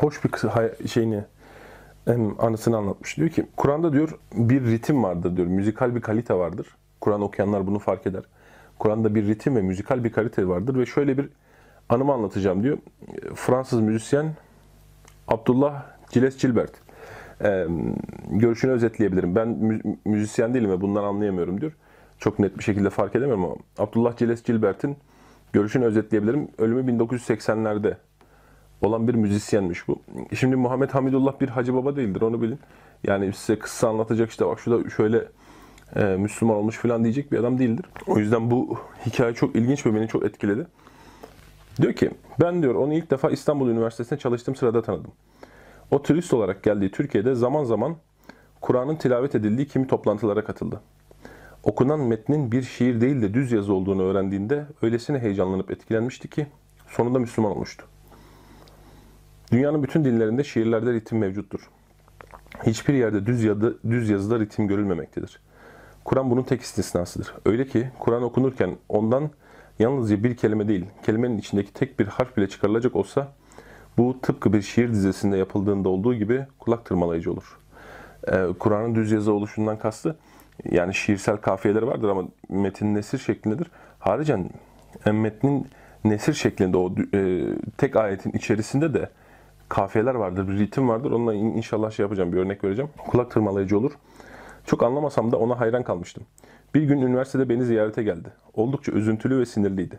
hoş bir şeyini hem anısını anlatmış. Diyor ki Kur'an'da diyor bir ritim vardır diyor. Müzikal bir kalite vardır. Kur'an okuyanlar bunu fark eder. Kur'an'da bir ritim ve müzikal bir kalite vardır ve şöyle bir anımı anlatacağım diyor. Fransız müzisyen Abdullah Ciles Gilbert. Ee, görüşünü özetleyebilirim. Ben müzisyen değilim ve bundan anlayamıyorum diyor. Çok net bir şekilde fark edemiyorum ama Abdullah Ciles Gilbert'in görüşünü özetleyebilirim. Ölümü 1980'lerde olan bir müzisyenmiş bu. Şimdi Muhammed Hamidullah bir hacı baba değildir onu bilin. Yani size kısa anlatacak işte bak şurada şöyle e, Müslüman olmuş falan diyecek bir adam değildir. O yüzden bu hikaye çok ilginç ve beni çok etkiledi. Diyor ki ben diyor onu ilk defa İstanbul Üniversitesi'nde çalıştığım sırada tanıdım. O turist olarak geldiği Türkiye'de zaman zaman Kur'an'ın tilavet edildiği kimi toplantılara katıldı. Okunan metnin bir şiir değil de düz yazı olduğunu öğrendiğinde öylesine heyecanlanıp etkilenmişti ki sonunda Müslüman olmuştu. Dünyanın bütün dillerinde şiirlerde ritim mevcuttur. Hiçbir yerde düz, yazı, düz yazıda ritim görülmemektedir. Kur'an bunun tek istisnasıdır. Öyle ki Kur'an okunurken ondan yalnızca bir kelime değil, kelimenin içindeki tek bir harf bile çıkarılacak olsa bu tıpkı bir şiir dizesinde yapıldığında olduğu gibi kulak tırmalayıcı olur. Ee, Kur'an'ın düz yazı oluşundan kastı yani şiirsel kafiyeleri vardır ama metin nesir şeklindedir. Haricen e, metnin nesir şeklinde o e, tek ayetin içerisinde de kafiyeler vardır, bir ritim vardır. Onunla inşallah şey yapacağım, bir örnek vereceğim. Kulak tırmalayıcı olur. Çok anlamasam da ona hayran kalmıştım. Bir gün üniversitede beni ziyarete geldi. Oldukça üzüntülü ve sinirliydi.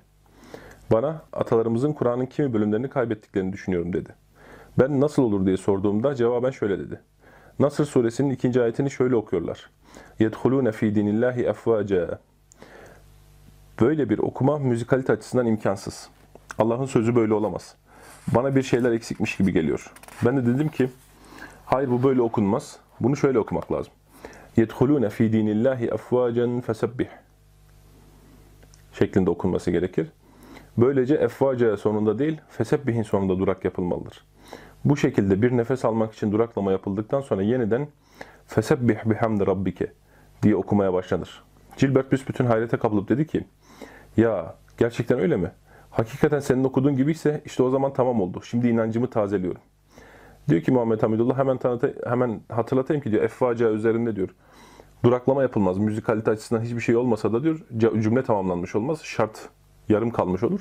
Bana atalarımızın Kur'an'ın kimi bölümlerini kaybettiklerini düşünüyorum dedi. Ben nasıl olur diye sorduğumda cevaben şöyle dedi. Nasır suresinin ikinci ayetini şöyle okuyorlar. يَدْخُلُونَ ف۪ي دِنِ اللّٰهِ Böyle bir okuma müzikalite açısından imkansız. Allah'ın sözü böyle olamaz. Bana bir şeyler eksikmiş gibi geliyor. Ben de dedim ki hayır bu böyle okunmaz. Bunu şöyle okumak lazım. يَدْخُلُونَ ف۪ي د۪ينِ اللّٰهِ اَفْوَاجًا فَسَبِّحْ şeklinde okunması gerekir. Böylece efvaca sonunda değil, fesebbihin sonunda durak yapılmalıdır. Bu şekilde bir nefes almak için duraklama yapıldıktan sonra yeniden fesebbih bihamdi rabbike diye okumaya başlanır. Gilbert büsbütün hayrete kapılıp dedi ki, ya gerçekten öyle mi? hakikaten senin okuduğun gibiyse işte o zaman tamam oldu. Şimdi inancımı tazeliyorum. Diyor ki Muhammed Hamidullah hemen tanıta, hemen hatırlatayım ki diyor efvaca üzerinde diyor. Duraklama yapılmaz. Müzikalite açısından hiçbir şey olmasa da diyor cümle tamamlanmış olmaz. Şart yarım kalmış olur.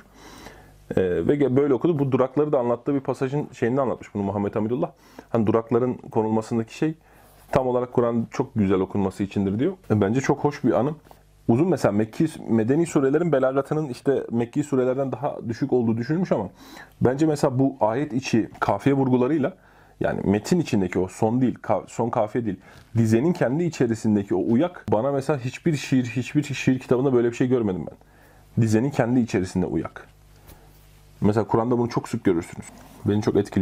Ee, ve böyle okudu. Bu durakları da anlattığı bir pasajın şeyini anlatmış bunu Muhammed Hamidullah. Hani durakların konulmasındaki şey tam olarak Kur'an çok güzel okunması içindir diyor. Bence çok hoş bir anım uzun mesela Mekki medeni surelerin belagatının işte Mekki surelerden daha düşük olduğu düşünülmüş ama bence mesela bu ayet içi kafiye vurgularıyla yani metin içindeki o son değil, son kafiye değil. Dizenin kendi içerisindeki o uyak bana mesela hiçbir şiir, hiçbir şiir kitabında böyle bir şey görmedim ben. Dizenin kendi içerisinde uyak. Mesela Kur'an'da bunu çok sık görürsünüz. Beni çok etkili